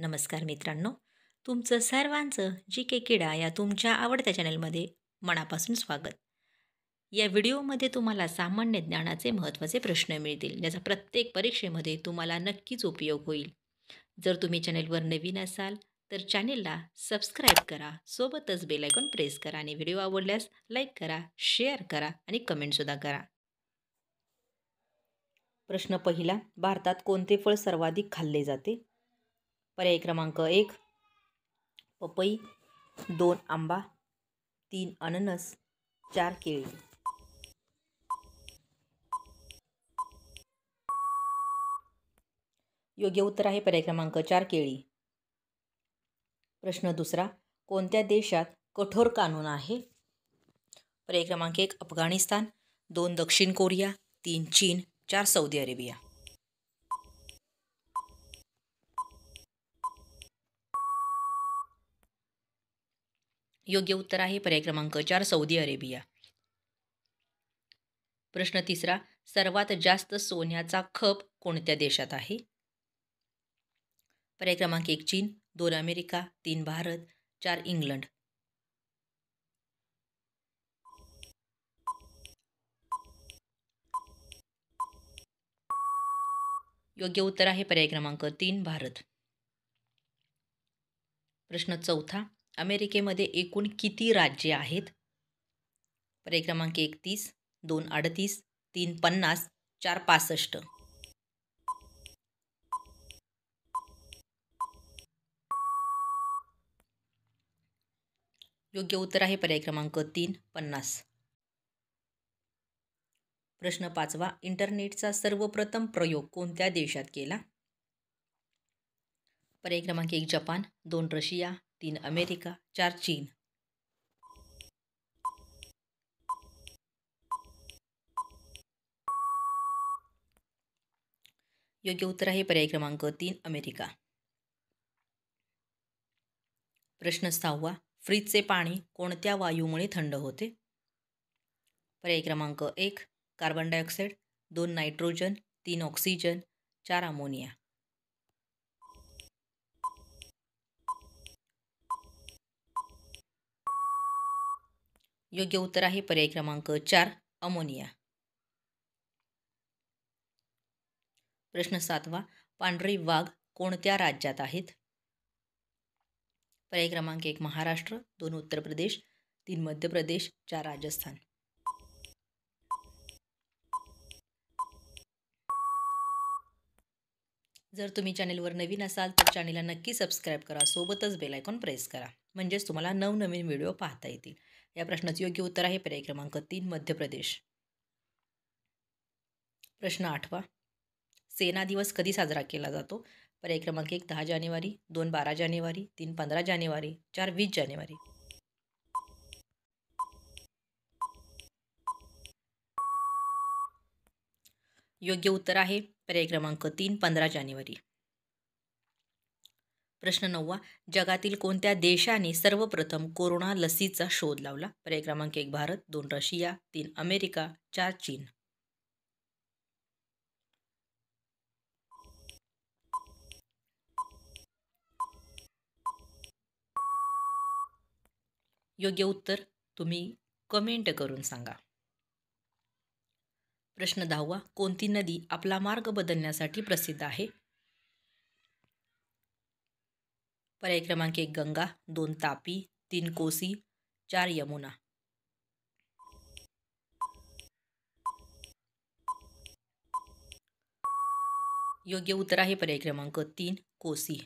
नमस्कार मित्रांनो तुमचं सर्वांचं जी के किडा या तुमच्या आवडत्या चॅनलमध्ये मनापासून स्वागत या व्हिडिओमध्ये तुम्हाला सामान्य ज्ञानाचे महत्त्वाचे प्रश्न मिळतील ज्याचा प्रत्येक परीक्षेमध्ये तुम्हाला नक्कीच उपयोग होईल जर तुम्ही चॅनेलवर नवीन असाल तर चॅनेलला सबस्क्राईब करा सोबतच बेलायकॉन प्रेस करा आणि व्हिडिओ आवडल्यास लाईक करा शेअर करा आणि कमेंटसुद्धा करा प्रश्न पहिला भारतात कोणते फळ सर्वाधिक खाल्ले जाते पर्याय क्रमांक एक पपई दोन आंबा तीन अननस चार केळी योग्य उत्तर आहे पर्याय क्रमांक चार केळी प्रश्न दुसरा कोणत्या देशात कठोर कानून आहे पर्याय क्रमांक एक अफगाणिस्तान दोन दक्षिण कोरिया तीन चीन चार सौदी अरेबिया योग्य उत्तर आहे पर्याय क्रमांक चार सौदी अरेबिया प्रश्न तिसरा सर्वात जास्त सोन्याचा खप कोणत्या देशात आहे पर्याय क्रमांक एक चीन दोन अमेरिका तीन भारत चार इंग्लंड योग्य उत्तर आहे पर्याय क्रमांक तीन भारत प्रश्न चौथा अमेरिकेमध्ये एकूण किती राज्य आहेत पर्याय क्रमांक एकतीस दोन अडतीस तीन पन्नास चार पासष्ट योग्य उत्तर आहे पर्याय क्रमांक तीन पन्नास प्रश्न पाचवा इंटरनेटचा सर्वप्रथम प्रयोग कोणत्या देशात केला पर्याय क्रमांक एक जपान दोन रशिया तीन अमेरिका चार चीन योग्य उत्तर आहे पर्याय क्रमांक तीन अमेरिका प्रश्न सहावा फ्रीजचे पाणी कोणत्या वायूमुळे थंड होते पर्याय क्रमांक एक कार्बन डायऑक्साईड दोन नायट्रोजन तीन ऑक्सिजन चार अमोनिया योग्य उत्तर आहे पर्याय क्रमांक चार अमोनिया प्रश्न सातवा पांढरी वाघ कोणत्या राज्यात आहेत पर्याय क्रमांक एक महाराष्ट्र दोन उत्तर प्रदेश तीन मध्य प्रदेश चार राजस्थान जर तुम्ही चॅनेलवर नवीन असाल तर चॅनेलला नक्की सबस्क्राईब करा सोबतच बेलायकॉन प्रेस करा म्हणजेच तुम्हाला नवनवीन व्हिडिओ पाहता येतील या प्रश्नाचं योग्य उत्तर आहे पर्याय क्रमांक तीन मध्य प्रदेश प्रश्न आठवा सेना दिवस कधी साजरा केला जातो पर्याय क्रमांक एक दहा जानेवारी दोन बारा जानेवारी तीन पंधरा जानेवारी चार वीस जानेवारी योग्य उत्तर आहे पर्याय क्रमांक तीन पंधरा जानेवारी प्रश्न नववा जगातील कोणत्या देशाने सर्वप्रथम कोरोना लसीचा शोध लावला पर्याय क्रमांक एक भारत दोन रशिया तीन अमेरिका चार चीन योग्य उत्तर तुम्ही कमेंट करून सांगा प्रश्न दहावा कोणती नदी आपला मार्ग बदलण्यासाठी प्रसिद्ध आहे पर्याय क्रमांक एक गंगा दोन तापी तीन कोसी चार यमुना योग्य उत्तर आहे पर्याय क्रमांक तीन कोसी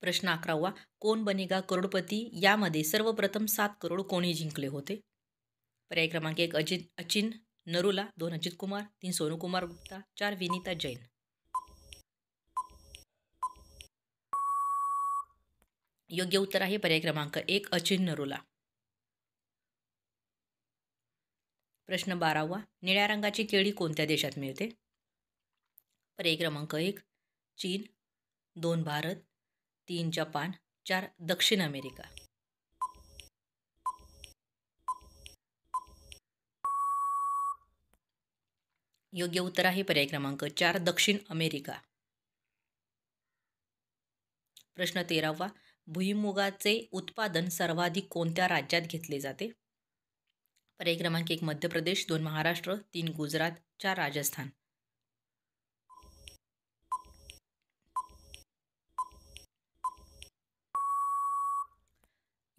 प्रश्न अकरावा कोण बनेगा करोडपती यामध्ये सर्वप्रथम सात करोड कोणी जिंकले होते पर्याय क्रमांक एक अजित अचिन नरुला दोन अजित कुमार तीन सोनू कुमार गुप्ता चार विनीता जैन योग्य उत्तर आहे पर्याय क्रमांक एक नरोला प्रश्न बारावा निळ्या रंगाची केळी कोणत्या देशात मिळते पर्याय क्रमांक एक चीन दोन भारत तीन जपान चार दक्षिण अमेरिका योग्य उत्तर आहे पर्याय क्रमांक चार दक्षिण अमेरिका प्रश्न तेरावा भुईमुगाचे उत्पादन सर्वाधिक कोणत्या राज्यात घेतले जाते पर्याय क्रमांक एक मध्य प्रदेश दोन महाराष्ट्र तीन गुजरात चार राजस्थान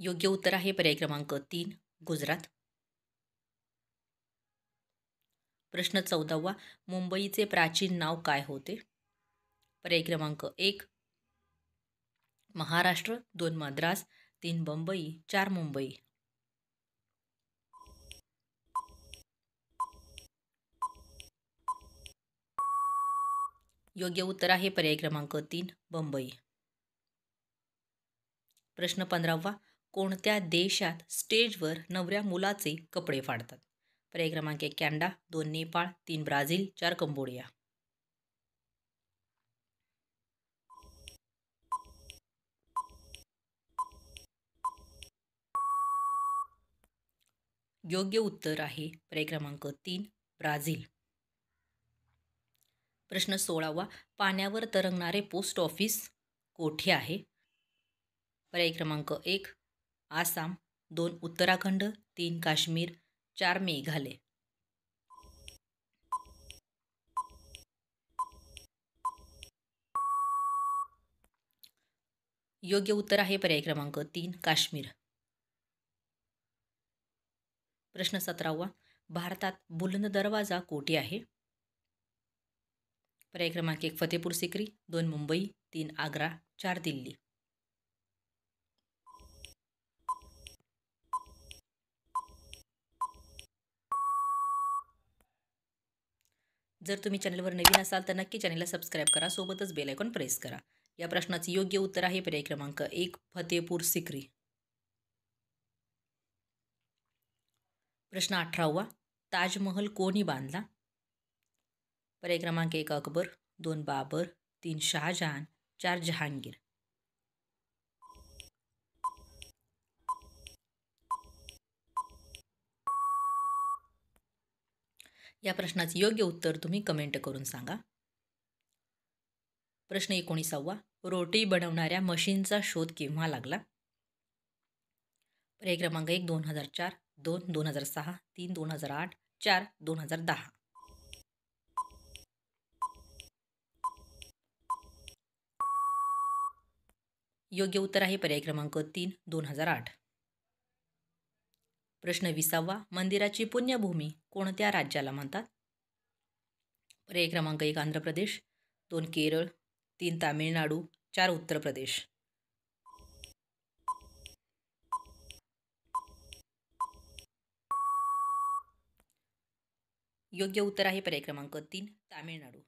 योग्य उत्तर आहे पर्याय क्रमांक तीन गुजरात प्रश्न चौदावा मुंबईचे प्राचीन नाव काय होते पर्याय क्रमांक एक महाराष्ट्र दोन मद्रास तीन बंबई चार मुंबई योग्य उत्तर आहे पर्याय क्रमांक तीन बंबई प्रश्न पंधरावा कोणत्या देशात स्टेजवर नवऱ्या मुलाचे कपडे फाडतात पर्याय क्रमांक एक कॅनडा दोन नेपाळ तीन ब्राझील चार कंबोडिया योग्य उत्तर आहे पर्याय क्रमांक तीन ब्राझील प्रश्न सोळावा पाण्यावर तरंगणारे पोस्ट ऑफिस कोठे आहे पर्याय क्रमांक एक आसाम दोन उत्तराखंड तीन काश्मीर चार मेघालय योग्य उत्तर आहे पर्याय क्रमांक तीन काश्मीर प्रश्न सतरावा भारतात बुलंद दरवाजा कोठे आहे पर्याय क्रमांक एक फतेपूर सिक्री दोन मुंबई तीन आग्रा चार दिल्ली जर तुम्ही चॅनलवर नवीन असाल तर नक्की चॅनलला सबस्क्राईब करा सोबतच बेल आयकॉन प्रेस करा या प्रश्नाचे योग्य उत्तर आहे पर्याय क्रमांक एक फतेपूर सिक्री प्रश्न अठरावा ताजमहल कोणी बांधला पर्याय क्रमांक एक अकबर दोन बाबर तीन शहाजहान चार जहांगीर या प्रश्नाचं योग्य उत्तर तुम्ही कमेंट करून सांगा प्रश्न एकोणीसावा रोटी बनवणाऱ्या मशीनचा शोध केव्हा लागला पर्याय क्रमांक एक दोन हजार चार दोन दोन हजार सहा तीन दोन हजार आठ चार दोन हजार दहा योग्य उत्तर आहे पर्याय क्रमांक तीन दोन हजार आठ प्रश्न विसावा मंदिराची पुण्यभूमी कोणत्या राज्याला म्हणतात पर्याय क्रमांक एक आंध्र प्रदेश दोन केरळ तीन तामिळनाडू चार उत्तर प्रदेश योग्य उत्तर आहे पर्याय क्रमांक तीन तामिळनाडू